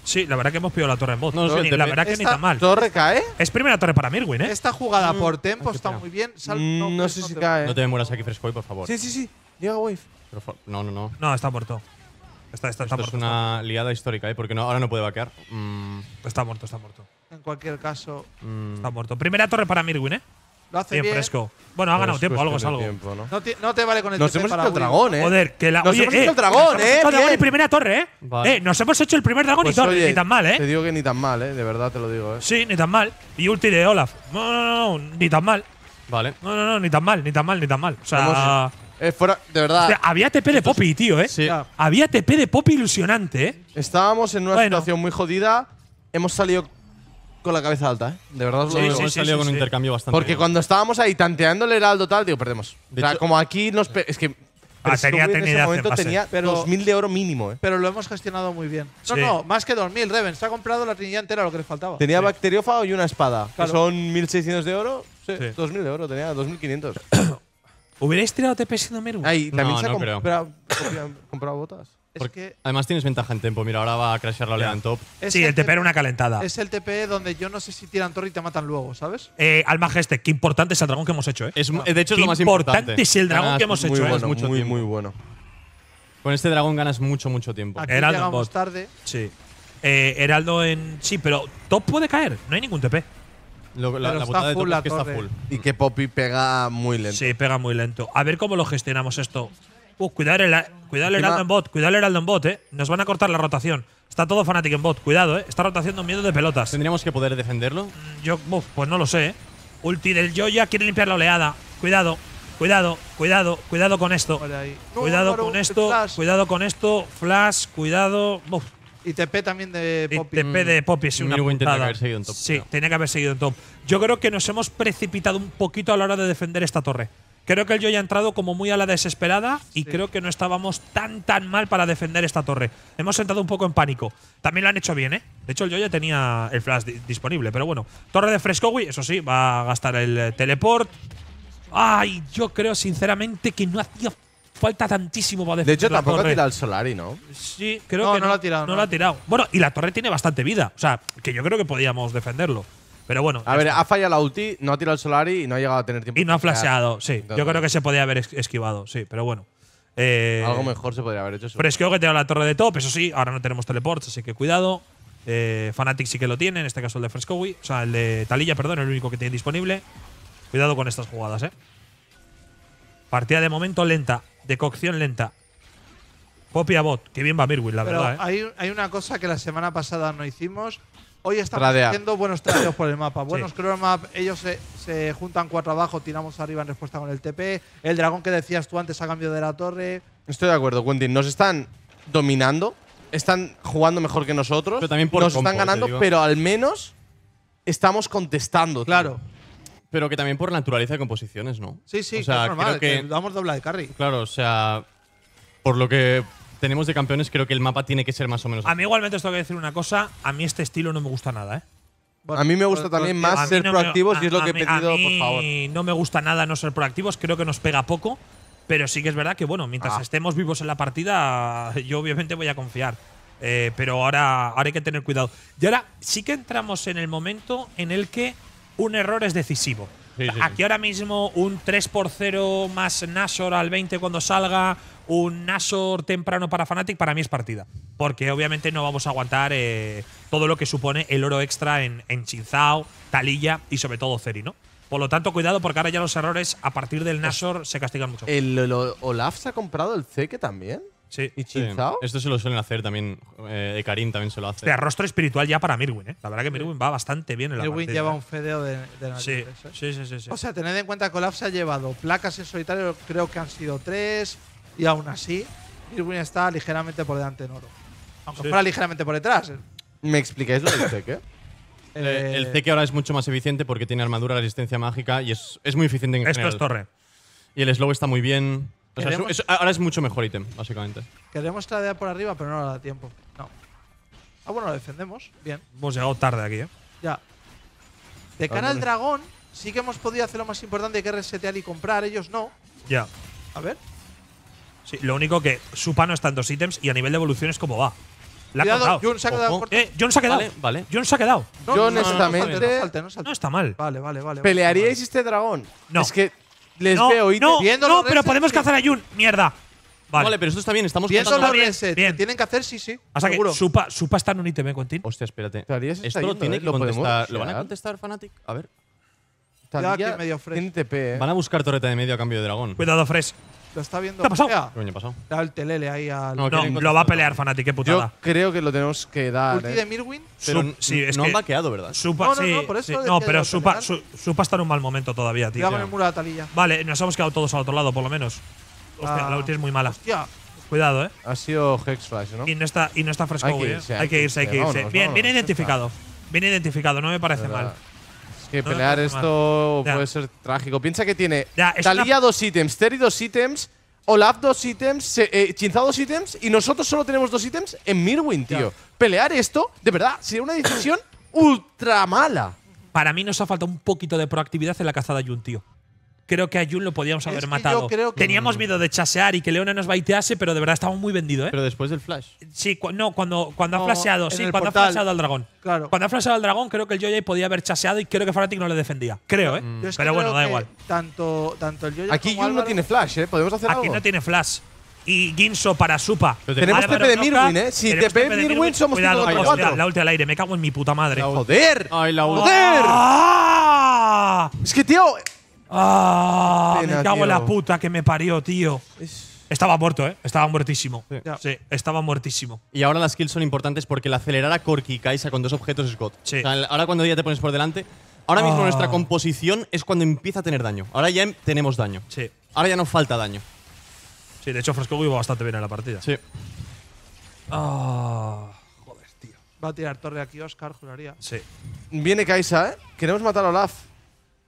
Sí, la verdad que hemos pillado la torre en voz. No, no, la verdad que ni tan mal. ¿Torre cae? Es primera torre para Mirwin, ¿eh? Esta jugada mm. por tempo está muy bien. Mm, no, sé si cae. Eh. No te demoras aquí, Fresco, por favor. Sí, sí, sí. Llega Wave. No, no, no. No, está muerto. Está, está, está Esto es una liada histórica, ¿eh? Porque no, ahora no puede vaquear. Mm. Está muerto, está muerto. En cualquier caso. Está muerto. Primera torre para Mirwin, ¿eh? Lo bien, fresco. Bueno, ha ganado tiempo, algo es algo. ¿no? te, vale con el Nos hemos hecho el dragón, eh. Joder, que la. Nos hemos hecho eh, el dragón, eh. Hecho el dragón y primera torre, eh. eh. Nos hemos hecho el primer dragón y pues torre. ni tan mal, eh. Te digo que ni tan mal, eh. De verdad te lo digo, eh. Sí, ni tan mal. Y ulti de Olaf. No, no, no, ni tan mal. Vale. No, no, no, ni tan mal, ni tan mal, ni tan mal. O sea. Eh, fuera, de verdad. había TP de Poppy, tío, eh. Sí. Había TP de Poppy ilusionante, eh. Estábamos en una situación muy jodida. Hemos salido con la cabeza alta, ¿eh? De verdad os lo sí, digo. Sí, sí, salió con un intercambio bastante. Porque cuando estábamos ahí tanteando el heraldo tal, digo, perdemos. o sea, como aquí nos. Es que. Pero ah, tenía, tenía en ese momento tenía 2.000 de oro mínimo, ¿eh? Pero lo hemos gestionado muy bien. No, no, más que 2.000, Reven. Se ha comprado la trinidad entera, lo que le faltaba. Tenía bacteriófago y una espada. Que son 1.600 de oro. Sí, 2.000 de oro, tenía 2.500. ¿Hubierais tirado TP siendo Meru? Ahí, también no, se no ha comprado botas además tienes ventaja en tempo. Mira, ahora va a crashear la oleada en top. sí, el TP era una calentada. Es el TP donde yo no sé si tiran torre y te matan luego, ¿sabes? Eh, al Majeste, qué importante es el dragón que hemos hecho, ¿eh? Ah. de hecho, es lo más importante. importante es el dragón que hemos hecho. muy, ¿eh? muy bueno. Con este dragón ganas mucho, mucho tiempo. Heraldo tarde. Sí. Eh, Heraldo en… Sí, pero top puede caer. No hay ningún TP. Lo, la, de top es que está full. Y que Poppy pega muy lento. Sí, pega muy lento. A ver cómo lo gestionamos esto. Uh, cuidado el, Heraldo en bot, cuidado el Heraldo en bot, eh. Nos van a cortar la rotación. Está todo fanático en bot, cuidado, eh. Esta rotación un miedo de pelotas. ¿Tendríamos que poder defenderlo? Mm, yo, pues no lo sé, eh. Ulti del Joya quiere limpiar la oleada. Cuidado, cuidado, cuidado, cuidado con esto. cuidado con esto, cuidado con esto. Flash, cuidado. Y TP también de Poppy. TP de mm, Poppy, sí, una intenta Haber seguido en top, Sí, que haber seguido en top. Yo creo que nos hemos precipitado un poquito a la hora de defender esta torre. Creo que el joya ha entrado como muy a la desesperada y creo que no estábamos tan tan mal para defender esta torre. Hemos entrado un poco en pánico. También lo han hecho bien, ¿eh? De hecho, el joya ya tenía el flash disponible, pero bueno. Torre de Frescowi, eso sí, va a gastar el eh, teleport. Ay, yo creo sinceramente que no hacía falta tantísimo para defender De hecho, tampoco ha tirado el Solari, ¿no? Sí, creo que no, no, lo ha tirado. no, lo ha tirado. Bueno, y la torre tiene bastante vida. O sea, que yo creo que podíamos defenderlo. Pero bueno. A ver, ha fallado la ulti, no ha tirado el Solari y no ha llegado a tener tiempo. Y no ha flasheado, sí. yo creo que se podía haber esquivado, sí, pero bueno. Eh, Algo mejor se podría haber hecho. Pero es que que tengo la torre de top, eso sí, ahora no tenemos teleports, así que cuidado. Eh, Fnatic sí que lo tiene, en este caso el de Frescowi, o sea, el de Talilla, perdón, el único que tiene disponible. Cuidado con estas jugadas, eh. Partida de momento lenta, de cocción lenta. Poppy bot, que bien va Mirwin, la verdad. Eh. hay, una cosa que la semana pasada no hicimos Hoy estamos haciendo buenos tradeos por el mapa. Buenos sí. ellos se, juntan cuatro abajo, tiramos arriba en respuesta con el TP. El dragón que decías tú antes ha cambiado de la torre. Estoy de acuerdo, Quentin. Nos están dominando, están jugando mejor que nosotros. Pero también Nos están ganando, pero al menos estamos contestando. Claro. Pero que también por la naturaleza de composiciones, ¿no? Sí, sí, o sea, es normal, que, damos de carry. Claro, o sea, por lo que tenemos de campeones, creo que el mapa tiene que ser más o menos. A mí igualmente tengo que decir una cosa, a mí este estilo no me gusta nada, ¿eh? A mí me gusta también más ser proactivos y es lo que he pedido, por favor. No me gusta nada no ser proactivos, creo que nos pega poco, pero sí que es verdad que, bueno, mientras ah. estemos vivos en la partida, yo obviamente voy a confiar. Eh, pero ahora, ahora hay que tener cuidado. Y ahora sí que entramos en el momento en el que un error es decisivo. Aquí ahora mismo un 3 por 0 más Nashor al 20 cuando salga, un Nasor temprano para Fnatic para mí es partida. Porque obviamente no vamos a aguantar eh, todo lo que supone el oro extra en, Chinzao, Talilla y sobre todo Ceri, ¿no? Por lo tanto, cuidado porque ahora ya los errores a partir del Nasor se castigan mucho. ¿El, Olaf se ha comprado el Zeke también? Sí. ¿Y Chinzao? Esto se lo suelen hacer también. Eh, Karim también se lo hace. Este rostro espiritual ya para Mirwin, ¿eh? La verdad que Mirwin va bastante bien en la Mirwin lleva un fedeo de, de ¿eh? Sí, sí, sí, O sea, tened en cuenta que Olaf se ha llevado placas en solitario, creo que han sido tres. Y aún así, Irwin está ligeramente por delante en oro. Aunque fuera ligeramente por detrás. ¿Me explicáis lo del Zeke? Eh, eh, el Zeke ahora es mucho más eficiente porque tiene armadura, resistencia mágica y es, muy eficiente en general. Esto es torre. Y el slow está muy bien. ahora es mucho mejor ítem, básicamente. Queremos tradear por arriba, pero no nos da tiempo. No. Ah, bueno, lo defendemos. Bien. Hemos llegado tarde aquí, ¿eh? Ya. De cara al dragón, sí que hemos podido hacer lo más importante que resetear y comprar. Ellos no. Ya. A ver. Sí, lo único que Supa no está en dos ítems y a nivel de evolución es como va. La ha Cuidado, se ha quedado eh, se ha quedado. Vale, vale. se ha quedado. No, no, No, no No está mal. Vale, vale, vale. ¿Pelearíais este dragón? No. Es que les veo y no, No, pero podemos cazar a Jun. Mierda. Vale. vale. pero esto está bien, estamos bien. los Bien. tienen que hacer, sí, sí. O sea que Supa, está en un ítem, ¿eh, Quentin? Hostia, espérate. Esto lo tiene eh? que contestar. ¿Lo van a contestar, Fanatic? A ver. Talía medio Fresh. ¿eh? Van a buscar torreta de medio a cambio de dragón. Cuidado, Fresh. Lo está viendo. ¿Qué ha pasado? Da el telele ahí al. No, no lo va a pelear Fnatic, qué putada. Yo creo que lo tenemos que dar. ¿Ulti de eh. Mirwin? no que han vaqueado, ¿verdad? Supa, no, no, sí, no, por eso no pero Supa, su, está en un mal momento todavía, tío. Cuidado con el muro talilla. Vale, nos hemos quedado todos al otro lado, por lo menos. Hostia, la ah, ulti es muy mala. Hostia. Cuidado, eh. Ha sido Hexflash, ¿no? Y no está, y no está fresco, hay que eh. hay, que irse, hay que irse. bien, bien identificado. Bien identificado, no me parece mal que pelear esto puede ser trágico. Piensa que tiene ya, dos ítems, Terry dos ítems, Olaf dos ítems, chinza eh, Chinzado dos ítems y nosotros solo tenemos dos ítems en Mirwin, tío. Pelear esto, de verdad, sería una decisión ultra mala. Para mí nos ha faltado un poquito de proactividad en la cazada un tío creo que a Jun lo podíamos haber matado. Teníamos miedo de chasear y que Leona nos baitease, pero de verdad estaba muy vendidos. ¿eh? Pero después del flash. Sí, no, cuando, ha flasheado, sí, cuando ha flasheado al dragón. Cuando ha flasheado al dragón, creo que el Yoyay podía haber chaseado y creo que Fnatic no le defendía. Creo, ¿eh? Pero bueno, da igual. Tanto, tanto el Aquí Jun no tiene flash, ¿eh? Podemos hacer Aquí no tiene flash. Y Ginso para Supa. tenemos TP de Mirwin, ¿eh? Si TP de Mirwin, somos Cuidado, título, Cuidado, cuidado. La ulti al aire, me cago en mi puta madre. ¡Joder! ¡Ay, la ¡Joder! ¡Ah! Es que, tío, Ah, me cago en la puta que me parió, tío. Estaba muerto, ¿eh? Estaba muertísimo. Sí, estaba muertísimo. Y ahora las kills son importantes porque la acelerar a Corki y Kaisa con dos objetos es God. ahora cuando ya te pones por delante. Ahora mismo ah. nuestra composición es cuando empieza a tener daño. Ahora ya em- tenemos daño. Sí, Ahora ya nos falta daño. sí. De hecho, Fresco iba bastante bien en la partida. Sí. Ah, joder, tío. Va a tirar torre aquí Oscar, juraría. Sí. Viene Kaisa, ¿eh? Queremos matar a Olaf.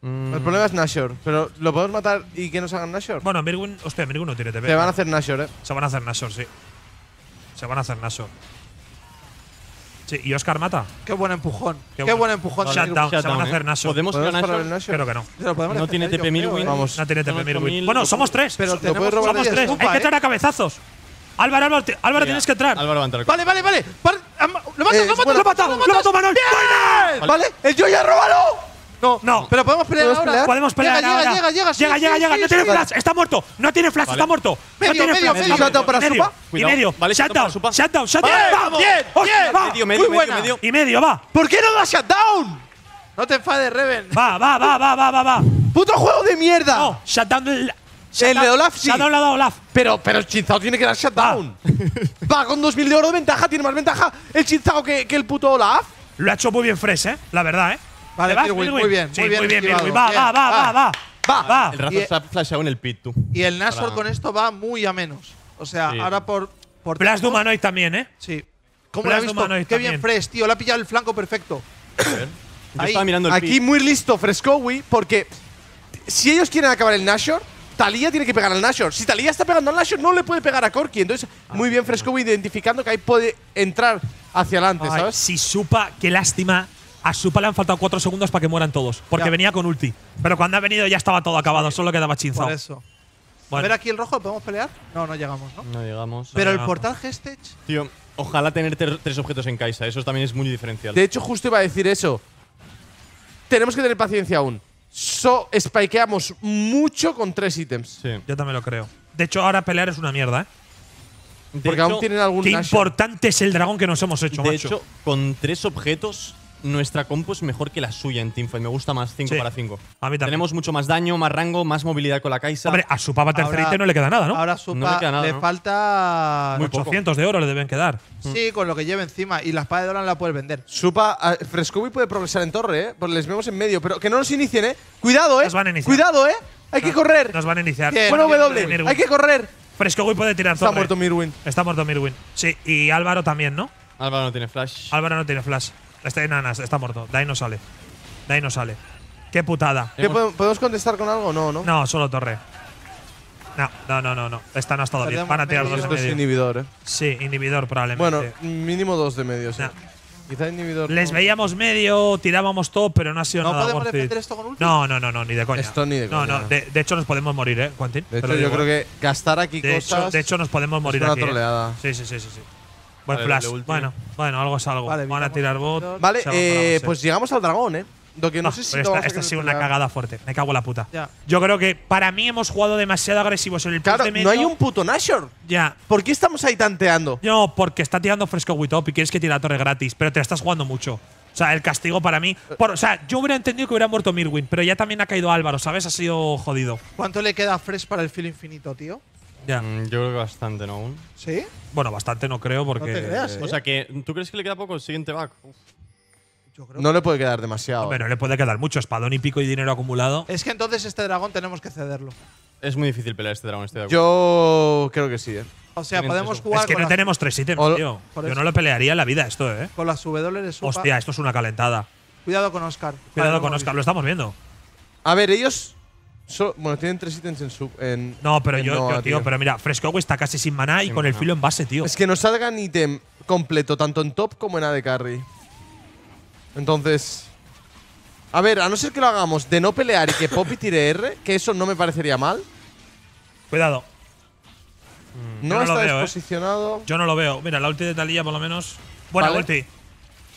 Mm. El problema es Nashor, pero ¿lo podemos matar y que nos hagan Nashor? Bueno, Mirwin, hostia, Mirwin no tiene TP. Se van a hacer Nashor, eh. Se van a hacer Nashor, sí. Se van a hacer Nashor. Sí, y Oscar mata. Qué buen empujón. Qué, buen empujón. Se van a hacer eh. Nashor. ¿Podemos, ¿Podemos el Nashor? Creo que no. no tiene TP Mirwin. No tiene TP Mirwin. Bueno, somos tres. Pero te puedes robar somos tres. Hay que entrar a cabezazos. Álvaro, Álvaro, Álvaro tienes que entrar. Álvaro va a entrar. Vale, vale, vale. Eh, lo mato, lo mato, lo mato, lo mato, Manuel. Vale, el Joya, róbalo. No, no. Pero podemos pelear ahora. Podemos pelear llega, Llega, llega, llega. Llega, llega, no tiene flash, está muerto. No tiene flash, está muerto. Medio, no tiene medio, flash. Medio, medio, para medio. Y medio. Vale, shutdown. Shutdown, shutdown. Vale, bien, bien. Va. Medio, medio, Muy buena. medio, Y medio, va. ¿Por qué no da shutdown? No te enfades, Reven. Va, va, va, va, va, va, va. ¡Puto juego de mierda! No, shutdown. El, de Olaf, sí. ha Pero, pero el Chinzao tiene que dar shutdown. Va. con 2.000 de oro de ventaja, tiene más ventaja el Chinzao que, que el puto Olaf. Lo ha hecho muy bien Fresh, ¿eh? La verdad, ¿eh? Vale, muy bien, muy bien. Muy bien, Va, va, va, va, va. Va, El Razor se ha flashado en el pit, tú. Y el Nashor con esto va muy a menos. O sea, ahora por. por Blast también, ¿eh? Sí. ¿Cómo lo ha visto? Qué bien, Fresh, tío. Le ha pillado el flanco perfecto. mirando el Aquí muy listo Frescowi, porque si ellos quieren acabar el Nashor, Talía tiene que pegar al Nashor. Si Talía está pegando al Nashor, no le puede pegar a Corky. Entonces, ah, muy bien Fresco identificando que ahí puede entrar hacia adelante, ¿sabes? Si supa, qué lástima a Supa le han faltado cuatro segundos para que mueran todos, porque venía con ulti. Pero cuando ha venido ya estaba todo acabado, solo quedaba chinzado. Por eso. A ver aquí el rojo, ¿podemos pelear? No, no llegamos, ¿no? No llegamos. Pero el portal gestech. Tío, ojalá tener tres objetos en Kaisa, eso también es muy diferencial. De hecho, justo iba a decir eso. Tenemos que tener paciencia aún. So spikeamos mucho con tres ítems. Sí. Yo también lo creo. De hecho, ahora pelear es una mierda, ¿eh? Porque aún tienen algún. Qué importante es el dragón que nos hemos hecho, de hecho, con tres objetos nuestra compu es mejor que la suya en Teamfight. Me gusta más 5 para 5. Tenemos mucho más daño, más rango, más movilidad con la Kaisa. Hombre, a papa tercerite no le queda nada, ¿no? Ahora le, falta… 800 de oro le deben quedar. Sí, mm. con lo que lleva encima. Y la espada de oro la puedes vender. Supa… y puede progresar en torre, ¿eh? Porque les vemos en medio. Pero que no nos inicien, ¿eh? Cuidado, ¿eh? Nos van a iniciar. Cuidado, ¿eh? Hay que correr. Nos van a iniciar. Bueno, W. Hay que correr. y puede tirar torre. Está muerto Mirwin. Está muerto Mirwin. Sí, y Álvaro también, ¿no? Álvaro no tiene flash. Álvaro no tiene flash. Este, enanas, está muerto. De ahí no sale. De ahí no sale. Qué putada. ¿Podemos contestar con algo? No, no. No, solo torre. No, no, no, no, no. Esta no ha estado bien. Van a tirar dos de es inhibidor, ¿eh? Sí, inhibidor probablemente. Bueno, mínimo dos de medio, sí. Quizá inhibidor. Les veíamos medio, tirábamos todo, pero no ha sido nada… ¿No podemos defender esto con ulti? No, no, no, no, ni de coña. Esto ni de coña. No, no, de, hecho nos podemos morir, ¿eh, Quantin? De hecho, yo creo eh. que gastar aquí de cosas. Hecho, de hecho, nos podemos morir es una eh. Troleada. sí, sí, sí, sí. Buen flash. Bueno, bueno, algo es algo. Vale, Van a tirar bot. Vale, eh, pues llegamos al dragón, eh. Ah, esta, ha sido una cagada fuerte. Me cago en la puta. Yo creo que para mí hemos jugado demasiado agresivos en el No hay un puto Nashor. Ya. ¿Por qué estamos ahí tanteando? No, porque está tirando fresco Witop y quieres que tire la torre gratis, pero te la estás jugando mucho. O sea, el castigo para mí. Eh. o sea, yo hubiera entendido que hubiera muerto Mirwin, pero ya también ha caído Álvaro, ¿sabes? Ha sido jodido. ¿Cuánto le queda a Fresh para el filo infinito, tío? Mm, yo creo que bastante, ¿no? ¿Sí? Bueno, bastante no creo porque. Eh, ¿eh? O sea que, ¿tú crees que le queda poco el siguiente back? no le puede quedar demasiado. Pero le puede quedar mucho. Espadón y pico y dinero acumulado. Es que entonces este dragón tenemos que cederlo. Es muy difícil pelear este dragón, este dragón Yo creo que sí, ¿eh? O sea, podemos jugar. Es que no tenemos tres ítems, tío. Yo no lo pelearía en la vida esto, ¿eh? Con las W dólares. Hostia, esto es una calentada. Cuidado con Oscar. Cuidado con Oscar, lo estamos viendo. A ver, ellos bueno, tienen tres ítems en sub. no, pero yo, tío, pero mira, Fresco está casi sin maná y con el filo en base, tío. Es que no salgan ítem completo, tanto en top como en de Carry. Entonces. A ver, a no ser que lo hagamos de no pelear y que Poppy tire R, que eso no me parecería mal. Cuidado. no, está ¿eh? desposicionado. Yo no lo veo. Mira, la ulti de Talía por lo menos. Buena ulti.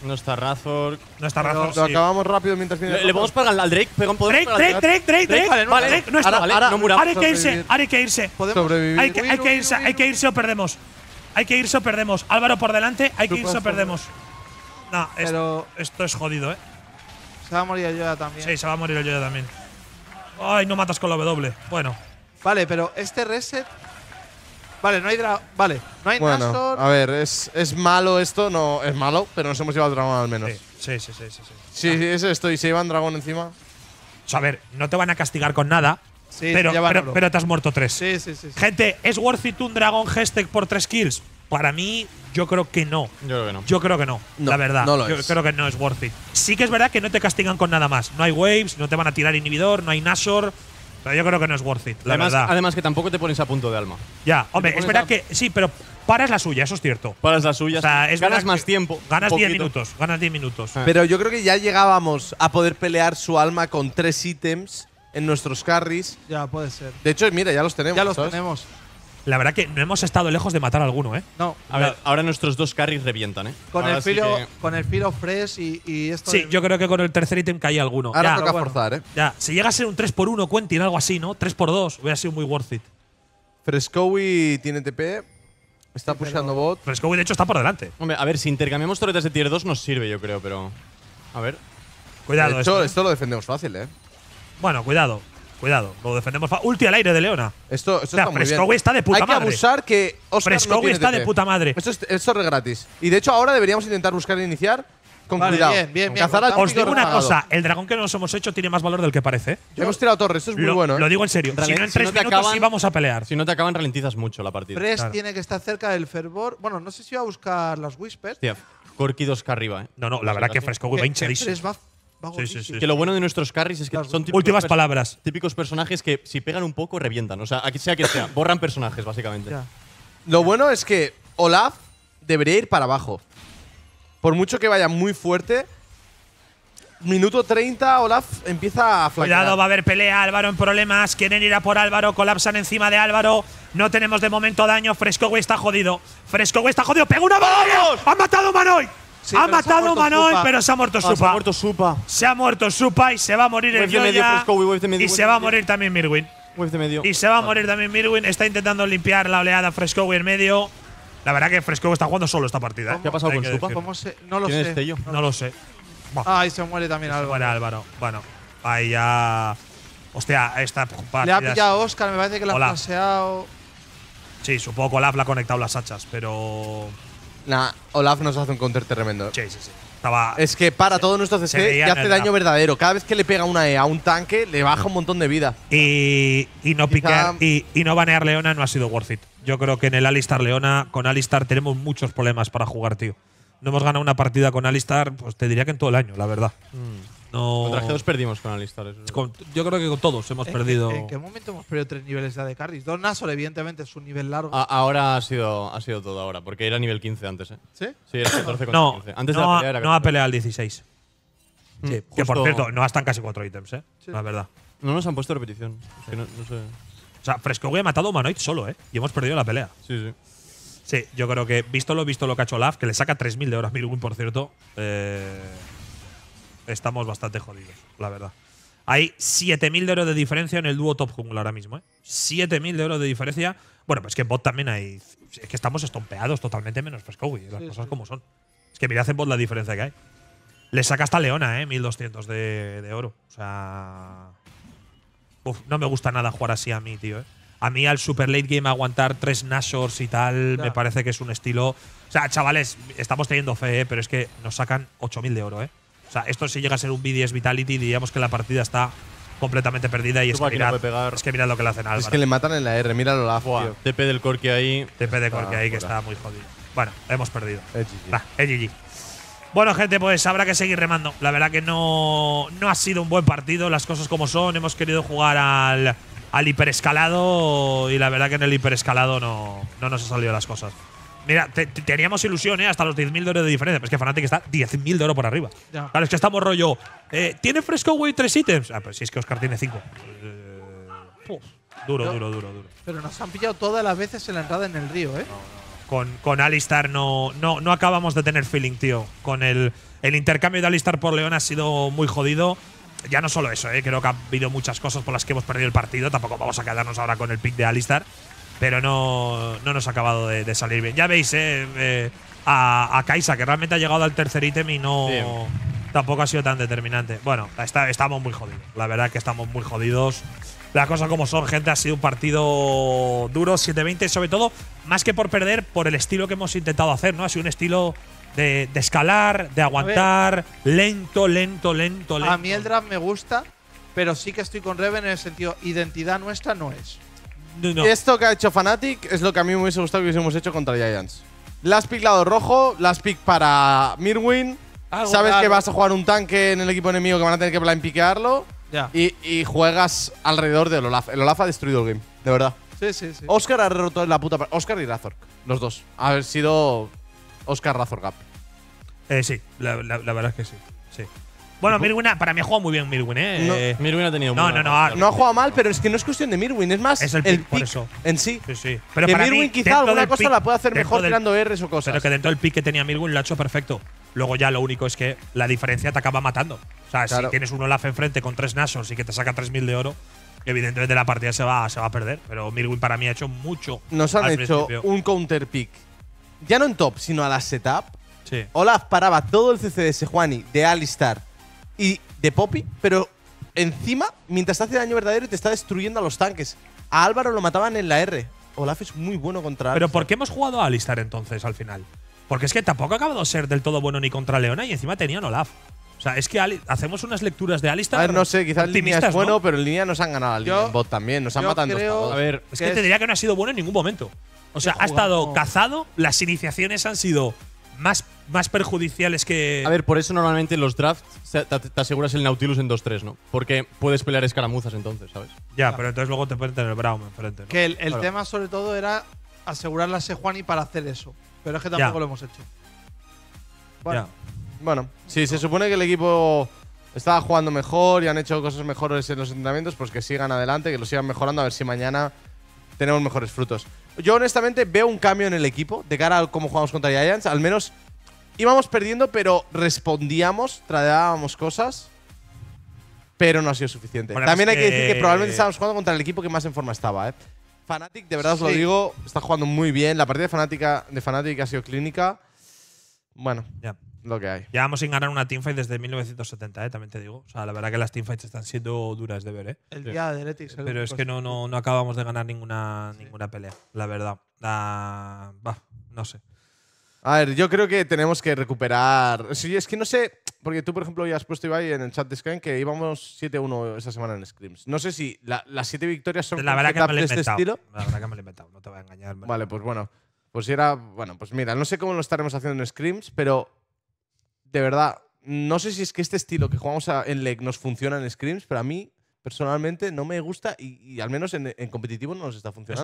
No está Razor. No está Razor. Lo, acabamos rápido mientras viene. Le, podemos pagar al Drake, pero podemos Drake, Drake, Drake, Drake, Drake. Vale, no, vale, Drake. no está. Ahora, no muramos. Ahora hay que irse, ahora hay que irse. ¿Podemos? Hay que, hay que irse, hay que irse o perdemos. Hay que irse o perdemos. Álvaro por delante, hay que irse o perdemos. No, esto, esto es jodido, eh. Se va a morir el Yoda también. Sí, se va a morir el Yoda también. Ay, no matas con la W. Bueno. Vale, pero este reset Vale, no hay Vale, no hay bueno, A ver, es, malo esto, no, es malo, pero nos hemos llevado dragón al menos. Sí, sí, sí, sí. Sí, sí, es esto, y se llevan dragón encima. O sea, a ver, no te van a castigar con nada. pero, pero, te has muerto tres. Sí, sí, sí, Gente, ¿es worth it un dragón gestec por tres kills? Para mí, yo creo que no. Yo creo que no. Yo creo que no, la verdad. No lo yo creo que no es worth it. Sí que es verdad que no te castigan con nada más. No hay waves, no te van a tirar inhibidor, no hay Nashor yo creo que no es worth it, la además, verdad. Además que tampoco te pones a punto de alma. Ya, hombre, espera que sí, pero paras la suya, eso es cierto. Paras la suya, o sea, ganas más tiempo. Ganas 10 minutos, ganas 10 minutos. Ah. Pero yo creo que ya llegábamos a poder pelear su alma con tres ítems en nuestros carries. Ya, puede ser. De hecho, mira, ya los tenemos. Ya los tenemos. La verdad que no hemos estado lejos de matar a alguno, ¿eh? No. A ver. Ahora nuestros dos carries revientan, ¿eh? Con, el filo, con el filo fresh y, y esto… Sí, yo creo que con el tercer ítem caía alguno. Ahora toca forzar, ¿eh? Ya, si llega a ser un 3x1 Quentin, algo así, ¿no? 3x2, hubiera sido muy worth it. Frescowi tiene TP. Está pushando bot. Frescowi, de hecho, está por delante. Hombre, a ver, si intercambiamos torretas de tier 2 nos sirve, yo creo, pero… A ver. Cuidado. De esto lo defendemos fácil, ¿eh? Bueno, cuidado. Cuidado, lo defendemos. Ulti al aire de Leona. Esto, esto o está muy bien. está de puta Hay madre. Hay que abusar que Oscar está de puta madre. Esto es, esto es gratis. Y de hecho ahora deberíamos intentar buscar e iniciar con cuidado. Bien, bien, bien. Os digo una cosa, el dragón que nos hemos hecho tiene más valor del que parece. ¿eh? Hemos tirado torres, esto es muy bueno. ¿eh? Lo digo en serio. si no en minutos acaban, sí vamos a pelear. Si no te acaban, ralentizas mucho la partida. Press tiene que estar cerca del fervor. Bueno, no sé si va a buscar las whispers. Corky 2 arriba, ¿eh? No, no, la verdad que Fresco va eh, hinchadísimo. Que lo bueno de nuestros carries es que son típicos últimas palabras. Típicos personajes que si pegan un poco revientan. O sea, aquí sea que sea, borran personajes básicamente. Lo bueno es que Olaf debería ir para abajo. Por mucho que vaya muy fuerte, Minuto 30, Olaf empieza a flanquear. Cuidado, va a haber pelea, Álvaro en problemas, quieren ir a por Álvaro, colapsan encima de Álvaro, no tenemos de momento daño, Fresco güey está jodido, Fresco güey está jodido, pega una bala, ha matado a Manoy ha matado Manol, pero se ha muerto Supa. Ah, se ha muerto Supa. Se ha muerto Supa y se va a morir el Medio, y se va a morir también Mirwin. medio. Y se va a morir también Mirwin. Está intentando limpiar la oleada Fresco en medio. La verdad que Fresco está jugando solo esta partida. ¿Qué ha ¿eh? pasado con Supa? No lo sé. no, lo sé. se muere también Álvaro. Álvaro. Bueno, ahí ya. Hostia, esta partida. Le ha pillado a Oscar, me parece que la ha paseado. Sí, supongo que Olaf la ha conectado las hachas, pero. Nah, Olaf nos hace un counter tremendo. Sí, sí, sí. Estaba es que para todo nuestro CC hace daño verdadero. Cada vez que le pega una E a un tanque, le baja un montón de vida. Y, no picar y, no banear Leona no ha sido worth it. Yo creo que en el Alistar Leona, con Alistar tenemos muchos problemas para jugar, tío. No hemos ganado una partida con Alistar, pues te diría que en todo el año, la verdad. Mm. No. Contra G2 perdimos con Alistar. yo creo que con todos hemos perdido. ¿En qué momento hemos perdido tres niveles de Carries? Dos Nasor, evidentemente, es un nivel largo. ahora ha sido, ha sido todo ahora, porque era nivel 15 antes, ¿eh? ¿Sí? Sí, era 14 contra no, 15. Antes no, de la pelea era No ha peleado al 16. Mm, sí, que por cierto, no están casi cuatro ítems, ¿eh? La verdad. No nos han puesto repetición. no, sé. O sea, Fresco ha matado a Humanoid solo, ¿eh? Y hemos perdido la pelea. Sí, sí. Sí, yo creo que, visto lo visto lo que ha hecho Olaf, que le saca 3.000 de horas win, por cierto. Eh estamos bastante jodidos, la verdad. Hay 7.000 de oro de diferencia en el dúo top jungle ahora mismo, ¿eh? 7.000 de oro de diferencia. Bueno, pues que en bot también hay. Es que estamos estompeados totalmente menos Pescowi, las cosas como son. Es que mirad en bot la diferencia que hay. Le saca hasta Leona, ¿eh? 1.200 de, oro. O sea. Uf, no me gusta nada jugar así a mí, tío, ¿eh? A mí al super late game aguantar tres Nashors y tal me parece que es un estilo… O sea, chavales, estamos teniendo fe, ¿eh? pero es que nos sacan 8.000 de oro, ¿eh? O sea, esto si llega a ser un BDS Vitality, diríamos que la partida está completamente perdida y es que, mirad, lo que le hacen a Es que le matan en la R, míralo la agua. TP del Corki ahí. TP del ah, Corki ahí que está muy jodido. Bueno, hemos perdido. EGG. Eh, eh, bueno, gente, pues habrá que seguir remando. La verdad que no, ha sido un buen partido, las cosas como son. Hemos querido jugar al, al hiperescalado y la verdad que en el hiperescalado no, no nos han salido las cosas. Mira, teníamos ilusión, ¿eh? hasta los 10.000 de oro de diferencia. Pero es que Fnatic está 10.000 de oro por arriba. Claro, es que estamos rollo. Eh, ¿Tiene Fresco Way tres ítems? Ah, pues si es que Oscar tiene cinco. Eh, duro, duro, duro, duro. Pero nos han pillado todas las veces en la entrada en el río, ¿eh? Con, con Alistar no, no, no acabamos de tener feeling, tío. Con el, el intercambio de Alistar por León ha sido muy jodido ya no solo eso, ¿eh? creo que ha habido muchas cosas por las que hemos perdido el partido. Tampoco vamos a quedarnos ahora con el pick de Alistar pero no, no nos ha acabado de, salir bien. Ya veis, eh, eh, a, a, Kaisa, que realmente ha llegado al tercer ítem y no. Tampoco ha sido tan determinante. Bueno, está, estamos muy jodidos. La verdad que estamos muy jodidos. La cosa como son, gente, ha sido un partido duro, 7-20, sobre todo, más que por perder, por el estilo que hemos intentado hacer, ¿no? Ha sido un estilo de, escalar, de aguantar, lento, lento, lento, lento. A mí el draft me gusta, pero sí que estoy con Reven en el sentido, identidad nuestra no es. Esto que ha hecho Fnatic es lo que a mí me hubiese gustado que hubiésemos hecho contra Giants. Las pick lado rojo, las pick para Mirwin. Sabes que vas a jugar un tanque en el equipo enemigo que van a tener que planpiquearlo. Y, juegas alrededor del Olaf. El Olaf ha destruido el game, de verdad. Sí, sí, sí. Oscar ha roto la puta. Oscar y Razork, los dos. Ha sido Oscar Razork, Eh, sí, la, la verdad es que sí. Sí. Bueno, Mirwin para mí ha jugado muy bien Mirwin, ¿eh? Mirwin ha tenido No, no, no, No ha jugado mal, pero es que no es cuestión de Mirwin, es más el pick, en sí. Sí, sí. Pero Mirwin quizá alguna cosa la puede hacer mejor tirando R's o cosas. Pero que dentro del pick que tenía Mirwin lo ha hecho perfecto. Luego ya lo único es que la diferencia te acaba matando. O sea, si tienes un Olaf enfrente con tres Nasos y que te saca 3.000 de oro, evidentemente la partida se va, se va a perder. Pero Mirwin para mí ha hecho mucho. Nos han hecho un counter pick. Ya no en top, sino a la setup. Sí. Olaf paraba todo el CC de Sejuani, de Alistar y de Poppy, pero encima, mientras hace daño verdadero y te está destruyendo a los tanques. A Álvaro lo mataban en la R. Olaf es muy bueno contra Pero ¿por qué hemos jugado a Alistar entonces al final? Porque es que tampoco ha acabado de ser del todo bueno ni contra Leona y encima tenían Olaf. O sea, es que hacemos unas lecturas de Alistar. A ver, no sé, quizás en línea es bueno, pero en línea nos han ganado al bot también. Nos han matado A ver, es que te diría que no ha sido bueno en ningún momento. O sea, ha estado cazado, las iniciaciones han sido más más perjudiciales que. A ver, por eso normalmente en los drafts te, aseguras el Nautilus en 2-3, ¿no? Porque puedes pelear escaramuzas entonces, ¿sabes? Ya, pero entonces luego te pueden tener el Braum. enfrente. ¿no? Que el, tema sobre todo era asegurar la Sejuani para hacer eso. Pero es que tampoco lo hemos hecho. Bueno. Ya. Bueno, si se supone que el equipo estaba jugando mejor y han hecho cosas mejores en los entrenamientos, pues que sigan adelante, que lo sigan mejorando, a ver si mañana tenemos mejores frutos. Yo honestamente veo un cambio en el equipo de cara a cómo jugamos contra Giants, al menos íbamos perdiendo, pero respondíamos, tradeábamos cosas, pero no ha sido suficiente. También hay que... decir que probablemente estábamos jugando contra el equipo que más en forma estaba, ¿eh? Fnatic, de verdad os lo digo, está jugando muy bien. La partida de Fnatic, de Fnatic ha sido clínica. Bueno, ya lo que hay. Llevamos sin ganar una teamfight desde 1970, ¿eh? también te digo. O sea, la verdad que las teamfights están siendo duras de ver. ¿eh? El día de Letis. Pero es que no, no, no acabamos de ganar ninguna, ninguna pelea, la verdad. La, no sé. A ver, yo creo que tenemos que recuperar. Sí, es que no sé, porque tú, por ejemplo, ya has puesto Ibai en el chat de Scan que íbamos 7-1 esa semana en Scrims. No sé si las 7 victorias son la verdad que me este estilo. La verdad que me lo he inventado, no te voy a engañar. Vale, pues bueno. Pues era. Bueno, pues mira, no sé cómo lo estaremos haciendo en Scrims, pero de verdad, no sé si es que este estilo que jugamos en LEC nos funciona en Scrims, pero a mí personalmente no me gusta y, al menos en, en, competitivo no nos está funcionando.